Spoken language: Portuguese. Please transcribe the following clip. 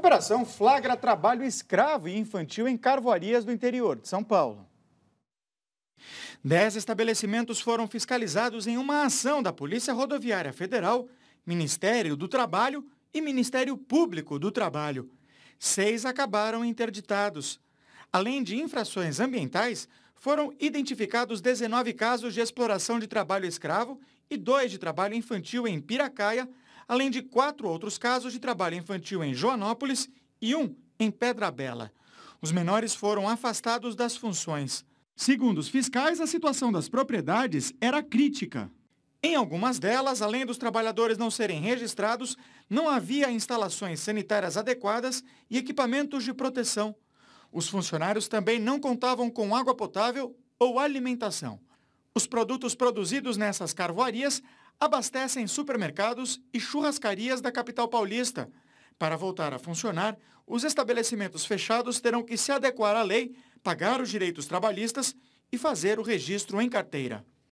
Operação flagra trabalho escravo e infantil em carvoarias do interior de São Paulo. Dez estabelecimentos foram fiscalizados em uma ação da Polícia Rodoviária Federal, Ministério do Trabalho e Ministério Público do Trabalho. Seis acabaram interditados. Além de infrações ambientais, foram identificados 19 casos de exploração de trabalho escravo e dois de trabalho infantil em Piracaia, além de quatro outros casos de trabalho infantil em Joanópolis e um em Pedra Bela. Os menores foram afastados das funções. Segundo os fiscais, a situação das propriedades era crítica. Em algumas delas, além dos trabalhadores não serem registrados, não havia instalações sanitárias adequadas e equipamentos de proteção. Os funcionários também não contavam com água potável ou alimentação. Os produtos produzidos nessas carvoarias abastecem supermercados e churrascarias da capital paulista. Para voltar a funcionar, os estabelecimentos fechados terão que se adequar à lei, pagar os direitos trabalhistas e fazer o registro em carteira.